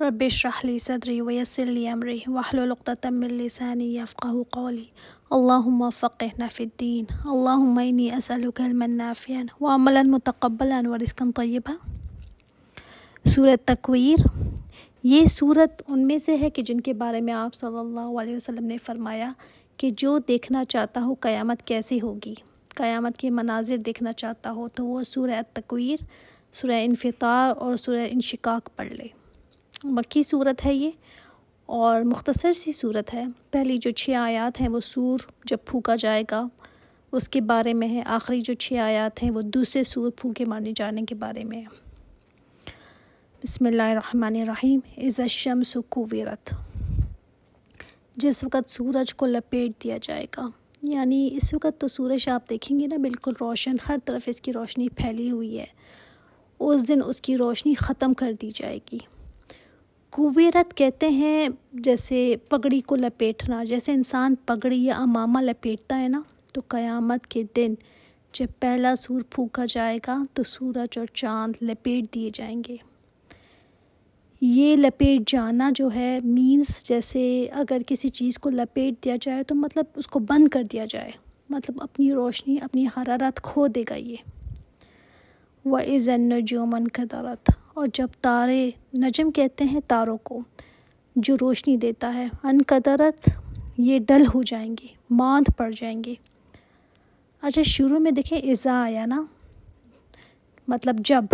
रब शरह ली सदरी वयसर ली अमरी वहलुलता मिल लिसानी यफ़क़ कौली अल्लाहुम्मा फ़क़हना फ़िद्दीन अल्लाहुम्मा इन्नी असलुकलमन्नाफ़ियन वामला मतकबला व रिस्कन तय्यबा सूरत तकवीर ये सूरत उनमें से है कि जिनके बारे में आप सल्लल्लाहु अलैहि वसल्लम ने फरमाया कि जो देखना चाहता हो क़यामत कैसी होगी क़यामत के मनाजिर देखना चाहता हो तो वो सूर्य तकवीर सूर्य इनफितार और सूर्य इनशिकाक पढ़ ले मक्की सूरत है ये और मुख्तसर सी सूरत है पहली जो छः आयात हैं वो सूर जब फूका जाएगा उसके बारे में है आखिरी जो छः आयात हैं वो दूसरे सूर फूके मारने जाने के बारे में है बसमीम अशम सुकूबरत जिस वक़्त सूरज को लपेट दिया जाएगा यानी इस वक्त तो सूरज आप देखेंगे ना बिल्कुल रोशन हर तरफ इसकी रोशनी फैली हुई है उस दिन उसकी रोशनी ख़त्म कर दी जाएगी कुबेरत कहते हैं जैसे पगड़ी को लपेटना जैसे इंसान पगड़ी या अमामा लपेटता है ना तो क़यामत के दिन जब पहला सूर फूका जाएगा तो सूरज और चांद लपेट दिए जाएंगे ये लपेट जाना जो है मीन्स जैसे अगर किसी चीज़ को लपेट दिया जाए तो मतलब उसको बंद कर दिया जाए मतलब अपनी रोशनी अपनी हरारत खो देगा ये व इज़नजोम कदरत और जब तारे नजम कहते हैं तारों को जो रोशनी देता है कदरत ये डल हो जाएंगे मांद पड़ जाएंगे अच्छा शुरू में देखें इज़ा आया ना मतलब जब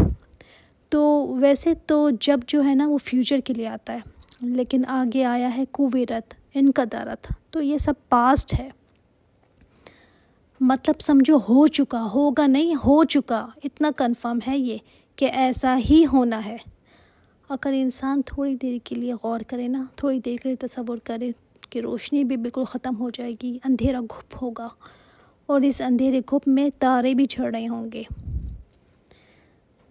तो वैसे तो जब जो है ना वो फ्यूचर के लिए आता है लेकिन आगे आया है कुबेरत कदरत तो ये सब पास्ट है मतलब समझो हो चुका होगा नहीं हो चुका इतना कंफर्म है ये कि ऐसा ही होना है अगर इंसान थोड़ी देर के लिए गौर करे ना थोड़ी देर के लिए तस्वुर करे कि रोशनी भी बिल्कुल ख़त्म हो जाएगी अंधेरा घुप होगा और इस अंधेरे घुप में तारे भी छड़ रहे होंगे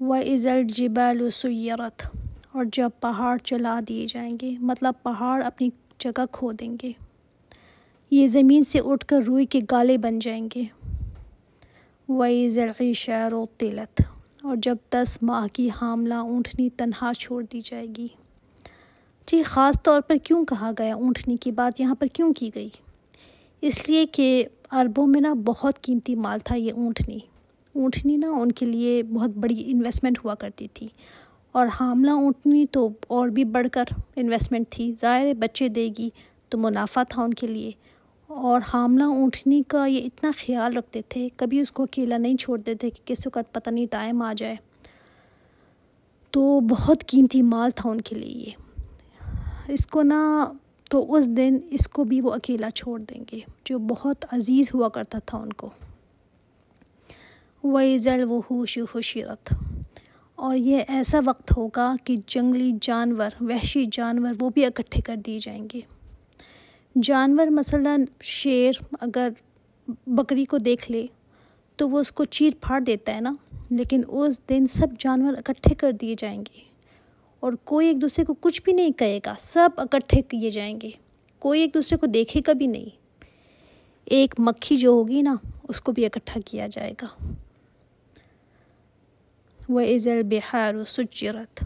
व इज़ल जिबाल सुयरत और जब पहाड़ चला दिए जाएंगे मतलब पहाड़ अपनी जगह खो देंगे ये ज़मीन से उठ कर रूई के गाले बन जाएंगे वही ज़रूरी शहर व तिलत और जब दस माह की हामला ऊँटनी तनहा छोड़ दी जाएगी जी ख़ास तौर पर क्यों कहा गया ऊँटनी की बात यहाँ पर क्यों की गई इसलिए कि अरबों में ना बहुत कीमती माल था ये ऊँटनी ऊँटनी ना उनके लिए बहुत बड़ी इन्वेस्टमेंट हुआ करती थी और हामला ऊँटनी तो और भी बढ़कर इन्वेस्टमेंट थी ज़ाहिर बच्चे देगी तो मुनाफा था उनके लिए और हामला ऊँटनी का ये इतना ख्याल रखते थे कभी उसको अकेला नहीं छोड़ते थे कि किस वक्त पता नहीं टाइम आ जाए तो बहुत कीमती माल था उनके लिए ये इसको ना तो उस दिन इसको भी वो अकेला छोड़ देंगे जो बहुत अजीज़ हुआ करता था उनको वही जल वज़ल होश हशीरत और ये ऐसा वक्त होगा कि जंगली जानवर वहशी जानवर वो भी इकट्ठे कर दिए जाएंगे जानवर मसला शेर अगर बकरी को देख ले तो वो उसको चीर फाड़ देता है ना लेकिन उस दिन सब जानवर इकट्ठे कर दिए जाएंगे और कोई एक दूसरे को कुछ भी नहीं कहेगा सब इकट्ठे किए जाएंगे कोई एक दूसरे को देखेगा भी नहीं एक मक्खी जो होगी ना उसको भी इकट्ठा किया जाएगा वह इज़ल बिहार सुचिरत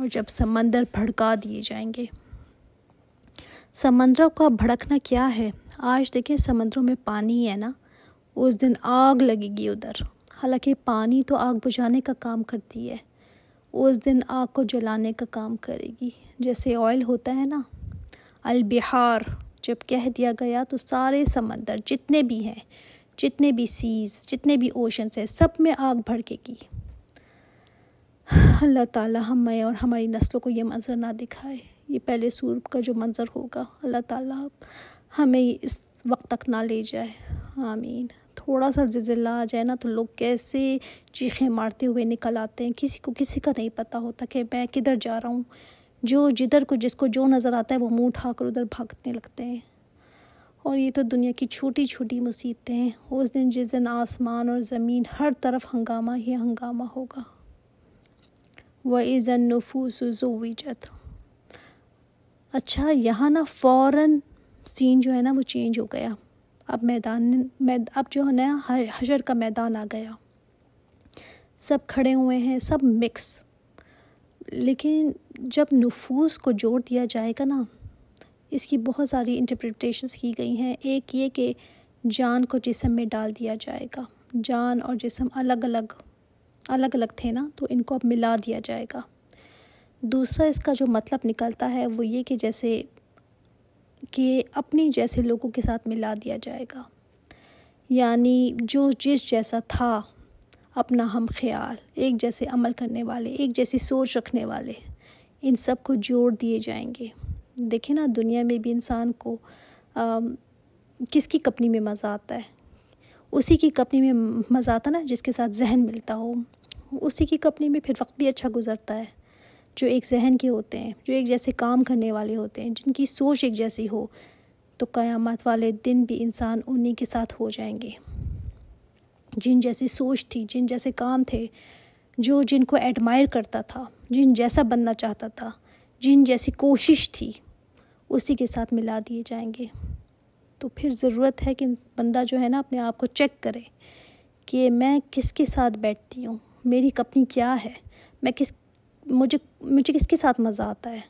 और जब समंदर भड़का दिए जाएंगे समंदरों का भड़कना क्या है आज देखिए समंदरों में पानी है ना उस दिन आग लगेगी उधर हालांकि पानी तो आग बुझाने का काम करती है उस दिन आग को जलाने का काम करेगी जैसे ऑयल होता है ना बिहार जब कह दिया गया तो सारे समंदर जितने भी हैं जितने भी सीज जितने भी ओशंस हैं सब में आग भड़केगी अल्लाह ताला हमें और हमारी नस्लों को ये मंजर ना दिखाए ये पहले सूरब का जो मंज़र होगा अल्लाह ताला हमें इस वक्त तक ना ले जाए आमीन थोड़ा सा जिजिला आ जाए ना तो लोग कैसे चीखें मारते हुए निकल आते हैं किसी को किसी का नहीं पता होता कि मैं किधर जा रहा हूँ जो जिधर को जिसको जो नज़र आता है वो मुंह उठाकर उधर भागने लगते हैं और ये तो दुनिया की छोटी छोटी मुसीबतें हैं उस दिन जिस दिन आसमान और ज़मीन हर तरफ हंगामा ही हंगामा होगा वज़न नफूस जोवीजत अच्छा यहाँ ना फ़ौर सीन जो है ना वो चेंज हो गया अब मैदान मैद, अब जो है ना हजर का मैदान आ गया सब खड़े हुए हैं सब मिक्स लेकिन जब नफूस को जोड़ दिया जाएगा ना इसकी बहुत सारी इंटरप्रटेशंस की गई हैं एक ये कि जान को जिसम में डाल दिया जाएगा जान और जिसम अलग अलग अलग अलग थे ना तो इनको अब मिला दिया जाएगा दूसरा इसका जो मतलब निकलता है वो ये कि जैसे कि अपने जैसे लोगों के साथ मिला दिया जाएगा यानी जो जिस जैसा था अपना हम ख्याल एक जैसे अमल करने वाले एक जैसी सोच रखने वाले इन सब को जोड़ दिए जाएंगे देखें ना दुनिया में भी इंसान को आ, किसकी कंपनी में मज़ा आता है उसी की कंपनी में मज़ा आता ना जिसके साथ जहन मिलता हो उसी की कंपनी में फिर वक्त भी अच्छा गुजरता है जो एक जहन के होते हैं जो एक जैसे काम करने वाले होते हैं जिनकी सोच एक जैसी हो तो क़यामत वाले दिन भी इंसान उन्हीं के साथ हो जाएंगे जिन जैसी सोच थी जिन जैसे काम थे जो जिनको एडमायर करता था जिन जैसा बनना चाहता था जिन जैसी कोशिश थी उसी के साथ मिला दिए जाएंगे तो फिर ज़रूरत है कि बंदा जो है ना अपने आप को चेक करे कि मैं किसके साथ बैठती हूँ मेरी कंपनी क्या है मैं किस मुझे मुझे किसके साथ मज़ा आता है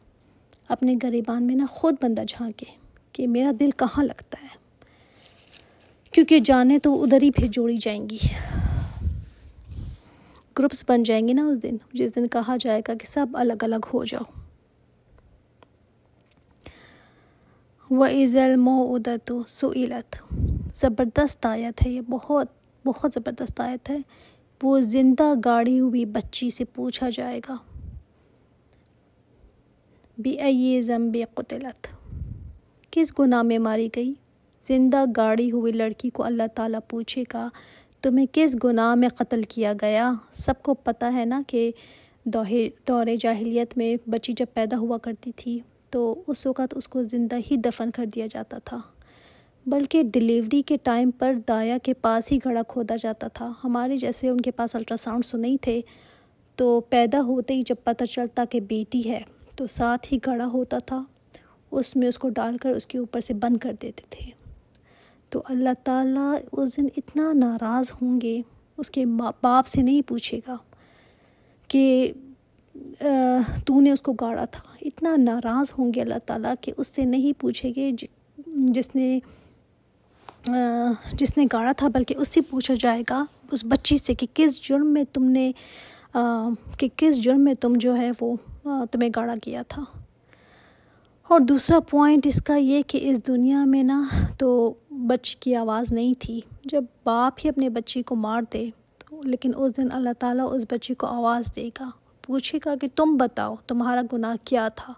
अपने गरीबान में ना खुद बंदा झांके कि मेरा दिल कहाँ लगता है क्योंकि जाने तो उधर ही फिर जोड़ी जाएंगी ग्रुप्स बन जाएंगे ना उस दिन जिस दिन कहा जाएगा कि सब अलग अलग हो जाओ व इज़ल मो उदत सुलत ज़बरदस्त आयत है ये बहुत बहुत ज़बरदस्त आयत है वो ज़िंदा गाड़ी हुई बच्ची से पूछा जाएगा बेअ ज़म्बे कुतलत किस गुनाह में मारी गई ज़िंदा गाड़ी हुई लड़की को अल्लाह ताला पूछेगा तुम्हें किस गुनाह में कत्ल किया गया सबको पता है ना कि दोहे दौरे जाहिलियत में बच्ची जब पैदा हुआ करती थी तो उस वक़्त उसको ज़िंदा ही दफन कर दिया जाता था बल्कि डिलीवरी के टाइम पर दाया के पास ही घड़ा खोदा जाता था हमारे जैसे उनके पास अल्ट्रासाउंड सुने तो थे तो पैदा होते ही जब पता चलता कि बेटी है तो साथ ही गाढ़ा होता था उसमें उसको डालकर उसके ऊपर से बंद कर देते थे तो अल्लाह ताला उस दिन इतना नाराज़ होंगे उसके बाप से नहीं पूछेगा कि तूने उसको गाड़ा था इतना नाराज़ होंगे अल्लाह ताला कि उससे नहीं पूछेंगे जिसने जिसने गाड़ा था बल्कि उससे पूछा जाएगा उस बच्ची से कि किस जुर्म में तुमने कि किस जुर्म में तुम जो है वो हाँ, तुम्हें गाढ़ा किया था और दूसरा पॉइंट इसका ये कि इस दुनिया में ना तो बच्चे की आवाज़ नहीं थी जब बाप ही अपने बच्ची को मार दे तो लेकिन उस दिन अल्लाह ताला उस बच्ची को आवाज़ देगा पूछेगा कि तुम बताओ तुम्हारा गुनाह क्या था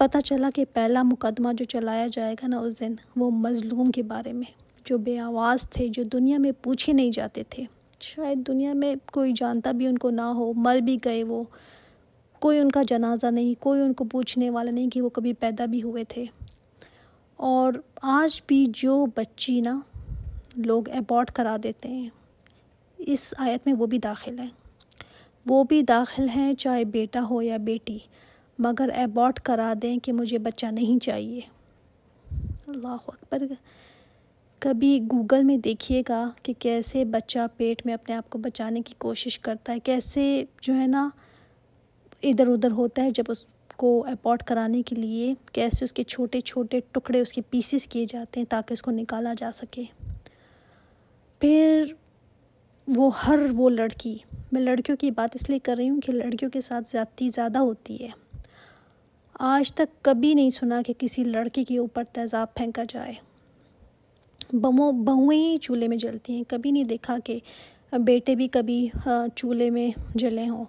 पता चला कि पहला मुकदमा जो चलाया जाएगा ना उस दिन वो मज़लूम के बारे में जो आवाज़ थे जो दुनिया में पूछे नहीं जाते थे शायद दुनिया में कोई जानता भी उनको ना हो मर भी गए वो कोई उनका जनाजा नहीं कोई उनको पूछने वाला नहीं कि वो कभी पैदा भी हुए थे और आज भी जो बच्ची ना लोग एबॉट करा देते हैं इस आयत में वो भी दाखिल है वो भी दाखिल हैं चाहे बेटा हो या बेटी मगर एबॉट करा दें कि मुझे बच्चा नहीं चाहिए अल्लाह अकबर कभी गूगल में देखिएगा कि कैसे बच्चा पेट में अपने आप को बचाने की कोशिश करता है कैसे जो है ना इधर उधर होता है जब उसको अपॉर्ट कराने के लिए कैसे उसके छोटे छोटे टुकड़े उसके पीसेस किए जाते हैं ताकि उसको निकाला जा सके फिर वो हर वो लड़की मैं लड़कियों की बात इसलिए कर रही हूँ कि लड़कियों के साथ ज़्यादा ज़्यादा होती है आज तक कभी नहीं सुना कि किसी लड़की के ऊपर तेज़ाब फेंका जाए बहुओं बहुएँ ही चूल्हे में जलती हैं कभी नहीं देखा कि बेटे भी कभी हाँ, चूल्हे में जले हों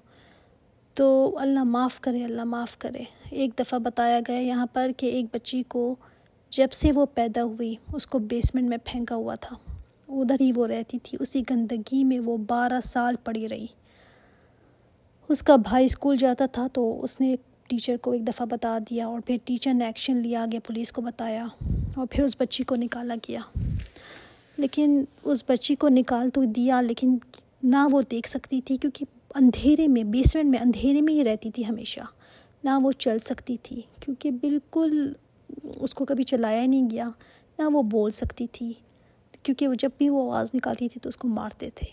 तो अल्लाह माफ़ करे अल्लाह माफ़ करे एक दफ़ा बताया गया यहाँ पर कि एक बच्ची को जब से वो पैदा हुई उसको बेसमेंट में फेंका हुआ था उधर ही वो रहती थी उसी गंदगी में वो बारह साल पड़ी रही उसका भाई स्कूल जाता था तो उसने टीचर को एक दफ़ा बता दिया और फिर टीचर ने एक्शन लिया गया पुलिस को बताया और फिर उस बच्ची को निकाला गया लेकिन उस बच्ची को निकाल तो दिया लेकिन ना वो देख सकती थी क्योंकि अंधेरे में बेसमेंट में अंधेरे में ही रहती थी हमेशा ना वो चल सकती थी क्योंकि बिल्कुल उसको कभी चलाया ही नहीं गया ना वो बोल सकती थी क्योंकि वो जब भी वो आवाज़ निकालती थी तो उसको मारते थे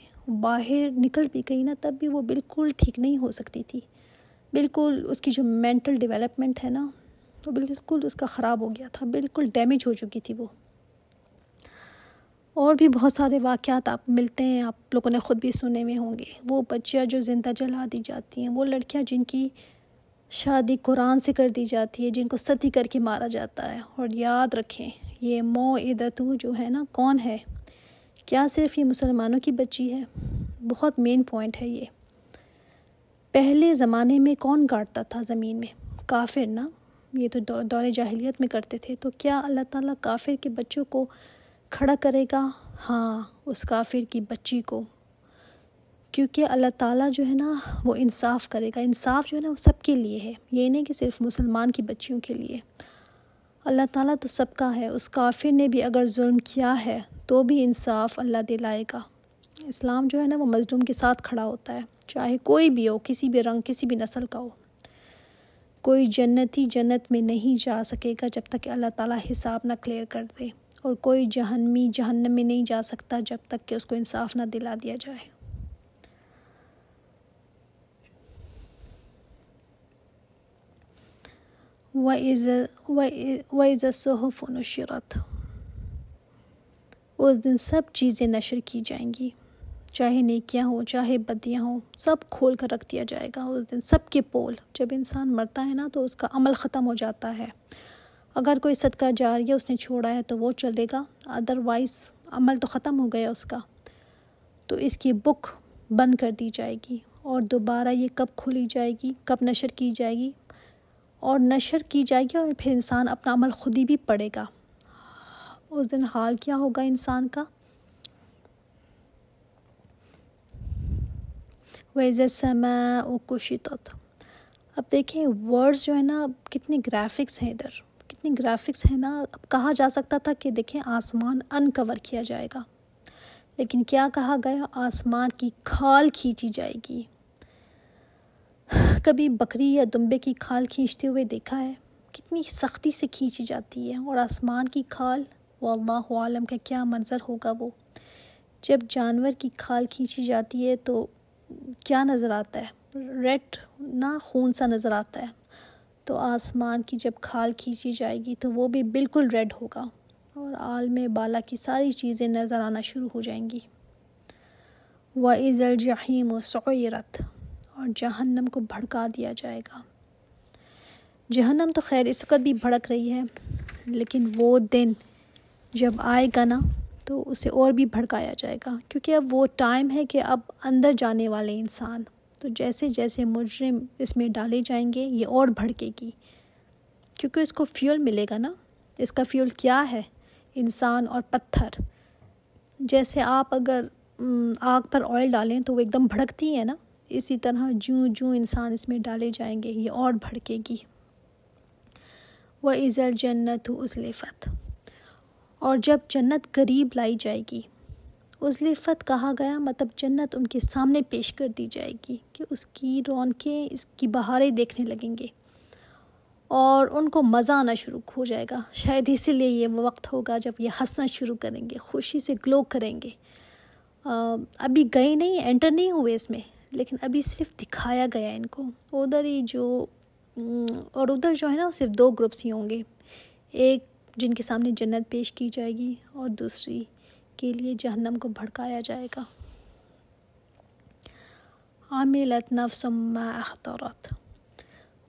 बाहर निकल भी गई ना तब भी वो बिल्कुल ठीक नहीं हो सकती थी बिल्कुल उसकी जो मेंटल डेवलपमेंट है ना वो बिल्कुल उसका ख़राब हो गया था बिल्कुल डैमेज हो चुकी थी वो और भी बहुत सारे वाक़ात आप मिलते हैं आप लोगों ने ख़ुद भी सुने हुए होंगे वो बच्चियाँ जो ज़िंदा जला दी जाती हैं वो लड़कियाँ जिनकी शादी कुरान से कर दी जाती है जिनको सती करके मारा जाता है और याद रखें ये मो इदतु जो है ना कौन है क्या सिर्फ ये मुसलमानों की बच्ची है बहुत मेन पॉइंट है ये पहले ज़माने में कौन काटता था ज़मीन में काफिर ना ये तो दौ, दौर जाहिलियत में करते थे तो क्या अल्लाह ताला काफिर के बच्चों को खड़ा करेगा हाँ उस काफिर की बच्ची को क्योंकि अल्लाह ताला जो है ना वो इंसाफ करेगा इंसाफ जो है ना वो सबके लिए है ये नहीं कि सिर्फ मुसलमान की बच्चियों के लिए अल्लाह ताला तो सबका है उस काफिर ने भी अगर जुल्म किया है तो भी इंसाफ अल्लाह दिलाएगा इस्लाम जो है ना वो मजलूम के साथ खड़ा होता है चाहे कोई भी हो किसी भी रंग किसी भी नस्ल का हो कोई जन्नती जन्नत में नहीं जा सकेगा जब तक अल्लाह ताला हिसाब ना क्लियर कर दे और कोई जहनमी जहन्नम में नहीं जा सकता जब तक कि उसको इंसाफ ना दिला दिया जाए व इज़ सहफ़ नशरत उस दिन सब चीज़ें नशर की जाएंगी चाहे नेकियाँ हो चाहे बदियाँ हों सब खोल कर रख दिया जाएगा उस दिन सब के पोल जब इंसान मरता है ना तो उसका अमल ख़त्म हो जाता है अगर कोई सदका जा रही है उसने छोड़ा है तो वो चलेगा अदरवाइज़ अमल तो ख़त्म हो गया उसका तो इसकी बुक बंद कर दी जाएगी और दोबारा ये कब खुली जाएगी कब नशर की जाएगी और नशर की जाएगी और फिर इंसान अपना अमल खुद ही भी पड़ेगा उस दिन हाल क्या होगा इंसान का वैज़ समा कुशितत अब देखें वर्ड्स जो है ना कितने ग्राफिक्स हैं इधर कितने ग्राफिक्स हैं ना अब कहा जा सकता था कि देखें आसमान अनकवर किया जाएगा लेकिन क्या कहा गया आसमान की खाल खींची जाएगी कभी बकरी या दुम्बे की खाल खींचते हुए देखा है कितनी सख्ती से खींची जाती है और आसमान की खाल वो अल्लाह आलम का क्या मंज़र होगा वो जब जानवर की खाल खींची जाती है तो क्या नज़र आता है रेड ना खून सा नज़र आता है तो आसमान की जब खाल खींची जाएगी तो वो भी बिल्कुल रेड होगा और आलम बाला की सारी चीज़ें नज़र आना शुरू हो जाएंगी व इज़ल जहीम सोयरत और जहन्नम को भड़का दिया जाएगा जहन्नम तो खैर इस वक्त भी भड़क रही है लेकिन वो दिन जब आएगा ना तो उसे और भी भड़काया जाएगा क्योंकि अब वो टाइम है कि अब अंदर जाने वाले इंसान तो जैसे जैसे मुजरिम इसमें डाले जाएंगे ये और भड़केगी क्योंकि इसको फ्यूल मिलेगा ना इसका फ्यूल क्या है इंसान और पत्थर जैसे आप अगर आग पर ऑयल डालें तो वो एकदम भड़कती है ना इसी तरह जूँ जूँ इंसान इसमें डाले जाएंगे ये और भड़केगी व इज़ल जन्नत उसलफत और जब जन्नत करीब लाई जाएगी उजलिफत कहा गया मतलब जन्नत उनके सामने पेश कर दी जाएगी कि उसकी रौनकें इसकी बहारें देखने लगेंगे और उनको मज़ा आना शुरू हो जाएगा शायद इसीलिए ये वो वक्त होगा जब ये हंसना शुरू करेंगे खुशी से ग्लो करेंगे आ, अभी गए नहीं एंटर नहीं हुए इसमें लेकिन अभी सिर्फ दिखाया गया इनको उधर ही जो और उधर जो है ना सिर्फ दो ग्रुप्स ही होंगे एक जिनके सामने जन्नत पेश की जाएगी और दूसरी के लिए जहन्नम को भड़काया जाएगा आमिलत नफ्स अख्तरत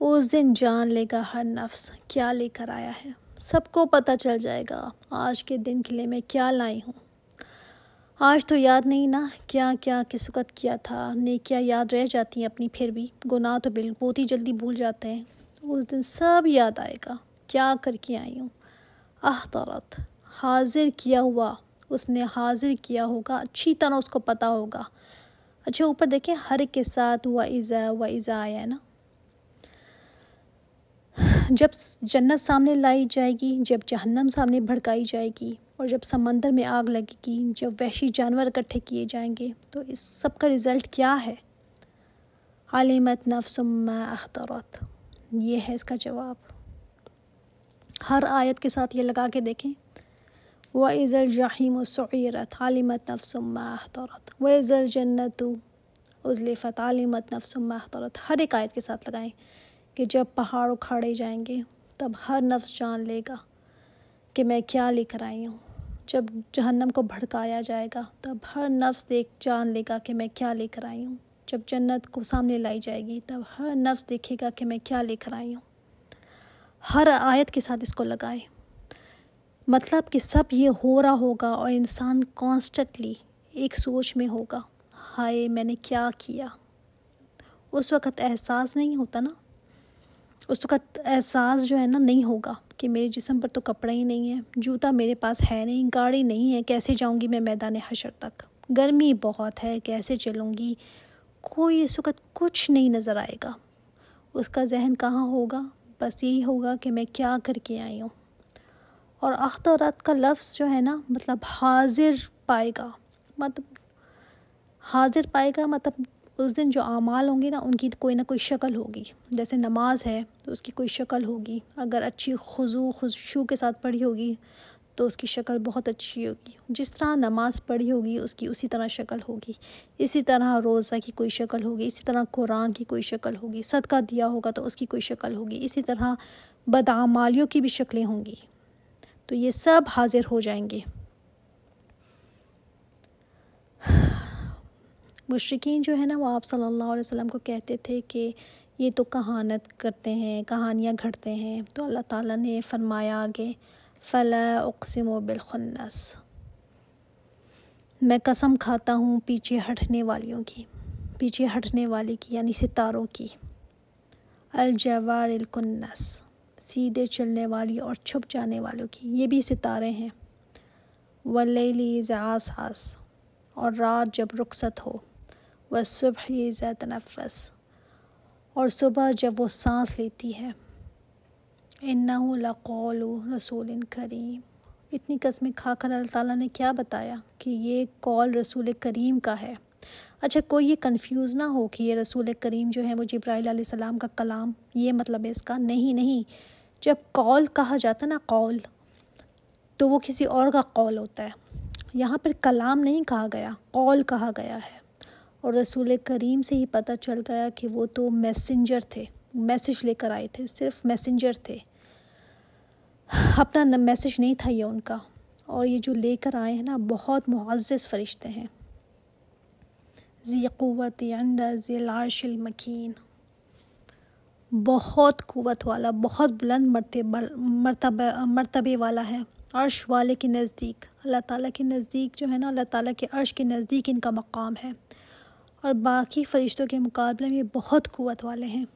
उस दिन जान लेगा हर नफ्स क्या लेकर आया है सबको पता चल जाएगा आज के दिन के लिए मैं क्या लाई हूँ आज तो याद नहीं ना क्या क्या किस वक्त किया था क्या याद रह जाती हैं अपनी फिर भी गुनाह तो बिल बहुत ही जल्दी भूल जाते हैं उस दिन सब याद आएगा क्या करके आई हूँ अहतरत हाजिर किया हुआ उसने हाजिर किया होगा अच्छी तरह उसको पता होगा अच्छा ऊपर देखें हर के साथ हुआ ईज़ा व ईज़ा आया है ना जब जन्नत सामने लाई जाएगी जब जहन्नम सामने भड़काई जाएगी और जब समंदर में आग लगेगी जब वहशी जानवर इकट्ठे किए जाएंगे तो इस सब का रिज़ल्ट क्या है आलिमत नफसम अख्तरत ये है इसका जवाब हर आयत के साथ ये लगा के देखें व इज़ल जहीम सीरत आलिमत नफ़समाहतरत व इज़ल जन्नत उजलिफ़त आलिमत नफ़समाहतरत हर एक आयत के साथ लगाएं कि जब पहाड़ उखाड़े जाएंगे तब हर नफ्स जान लेगा कि मैं क्या लेकर आई हूँ जब जहन्नम को भड़काया जाएगा तब हर नफ्स देख जान लेगा कि मैं क्या लेकर आई हूँ जब जन्नत को सामने लाई जाएगी तब हर नफ्स देखेगा कि मैं क्या लेकर आई हूँ हर आयत के साथ इसको लगाए मतलब कि सब ये हो रहा होगा और इंसान कॉन्स्टेंटली एक सोच में होगा हाय मैंने क्या किया उस वक़्त एहसास नहीं होता ना उस वक़्त एहसास जो है ना नहीं होगा कि मेरे जिसम पर तो कपड़ा ही नहीं है जूता मेरे पास है नहीं गाड़ी नहीं है कैसे जाऊंगी मैं मैदान हशर तक गर्मी बहुत है कैसे चलूँगी कोई इस वक्त कुछ नहीं नज़र आएगा उसका जहन कहाँ होगा बस यही होगा कि मैं क्या करके आई हूँ और अख्तरत का लफ्ज़ जो है ना मतलब हाजिर पाएगा मतलब हाजिर पाएगा मतलब उस दिन जो आमाल होंगे ना उनकी कोई ना कोई शक्ल होगी जैसे नमाज है तो उसकी कोई शक्ल होगी अगर अच्छी खुजू खुशू के साथ पढ़ी होगी तो उसकी शक्ल बहुत अच्छी होगी जिस तरह नमाज़ पढ़ी होगी उसकी उसी तरह शक्ल होगी इसी तरह रोज़ा की कोई शक्ल होगी इसी तरह कुरान की कोई शक्ल होगी सदका दिया होगा तो उसकी कोई शक्ल होगी इसी तरह बदामालियों की भी शक्लें होंगी तो ये सब हाजिर हो जाएंगे मुश्किन जो है ना वो आप सल्लल्लाहु अलैहि वसल्लम को कहते थे कि ये तो कहानत करते हैं कहानियाँ घटते हैं तो अल्लाह ताला ने फरमाया आगे फ़ला उकसिम बिलखन्नस मैं कसम खाता हूँ पीछे हटने वालियों की पीछे हटने वाले की यानी सितारों की अलजवार अलकुन्नस सीधे चलने वाली और छुप जाने वालों की ये भी सितारे हैं वल्ली आसास और रात जब रुखसत हो वह सुबह ज़ तनफ़स और सुबह जब वो सांस लेती है इन्ना लकौल रसूल करीम इतनी कसमें खाकर अल्लाह ताला ने क्या बताया कि ये कॉल रसूल करीम का है अच्छा कोई ये कंफ्यूज ना हो कि ये रसूल करीम जो है वो जब्राईल सलाम का कलाम ये मतलब है इसका नहीं नहीं जब कॉल कहा जाता ना कॉल तो वो किसी और का कॉल होता है यहाँ पर कलाम नहीं कहा गया कॉल कहा गया है और रसूल करीम से ही पता चल गया कि वो तो मैसेंजर थे मैसेज लेकर आए थे सिर्फ मैसेंजर थे अपना मैसेज नहीं था ये उनका और ये जो लेकर आए हैं ना बहुत मुआज़ फ़रिश्ते हैं ज़ी क़वत अंदा मकीन बहुत क़वत वाला बहुत बुलंद मरते मरतब मरतबे वाला है अर्श वाले के नज़दीक अल्लाह ताला के नज़दीक जो है ना अल्लाह ताला के अर्श के नज़दीक इनका मकाम है और बाकी फ़रिश्तों के मुकाबले में बहुत क़वत वाले हैं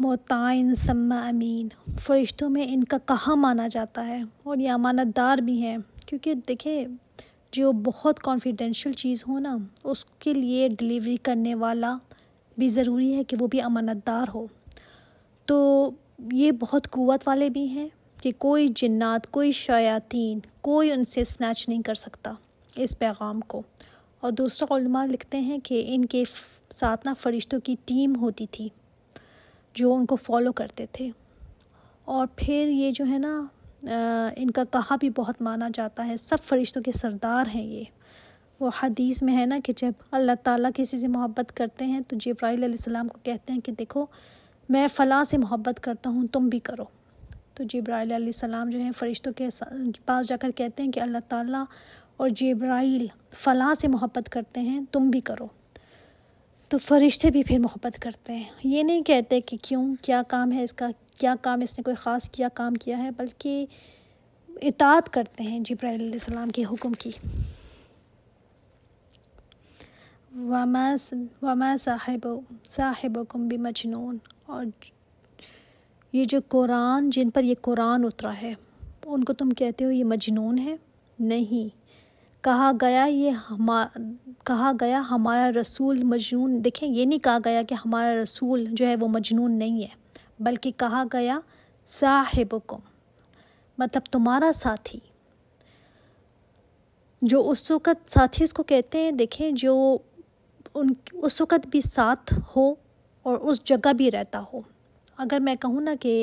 मोतान सम्मा अमीन फ़रिश्तों में इनका कहा माना जाता है और ये अमानतदार भी हैं क्योंकि देखे जो बहुत कॉन्फिडेंशियल चीज़ हो ना उसके लिए डिलीवरी करने वाला भी ज़रूरी है कि वो भी अमानतदार हो तो ये बहुत क़वत वाले भी हैं कि कोई जन्ात कोई शयातीन कोई उनसे स्नैच नहीं कर सकता इस पैगाम को और दूसरा लिखते हैं कि इनके साथ ना फ़रिश्तों की टीम होती थी जो उनको फॉलो करते थे और फिर ये जो है ना इनका कहा भी बहुत माना जाता है सब फरिश्तों के सरदार हैं ये वो हदीस में है ना कि जब अल्लाह ताला किसी से मोहब्बत करते हैं तो जब्राईसम को कहते हैं कि देखो मैं फ़लाँ से मोहब्बत करता हूँ तुम भी करो तो जब्राईसम जो है फ़रिश्तों के पास जाकर कहते हैं कि अल्लाह ताला और जब्राईल फ़लाँ से मोहब्बत करते हैं तुम भी करो तो फरिश्ते भी फिर मोहब्बत करते हैं ये नहीं कहते कि क्यों क्या काम है इसका क्या काम इसने कोई ख़ास किया काम किया है बल्कि इतात करते हैं जब्राम के हुक्म की वमा वमा साहिब साहिब भी मजनून और ये जो कुरान जिन पर ये कुरान उतरा है उनको तुम कहते हो ये मजनून है नहीं कहा गया ये हमा कहा गया हमारा रसूल मजनून देखें ये नहीं कहा गया कि हमारा रसूल जो है वो मजनून नहीं है बल्कि कहा गया साहिबकुम मतलब तुम्हारा साथी जो उस वक़्त साथी उसको कहते हैं देखें जो उन उस वक़्त भी साथ हो और उस जगह भी रहता हो अगर मैं कहूँ ना कि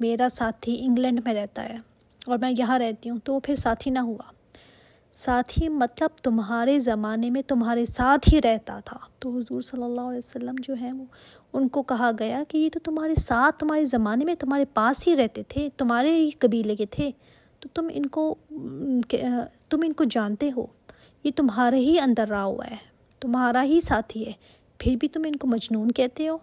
मेरा साथी इंग्लैंड में रहता है और मैं यहाँ रहती हूँ तो वो फिर साथी ना हुआ साथ ही मतलब तुम्हारे ज़माने में तुम्हारे साथ ही रहता था तो हुजूर सल्लल्लाहु अलैहि वसल्लम जो हैं वो उनको कहा गया कि ये तो तुम्हारे साथ तुम्हारे ज़माने में तुम्हारे पास ही रहते थे तुम्हारे ही कबीले के थे तो तुम इनको तुम इनको जानते हो ये तुम्हारे ही अंदर रहा हुआ है तुम्हारा ही साथी है फिर भी तुम इनको मजनून कहते हो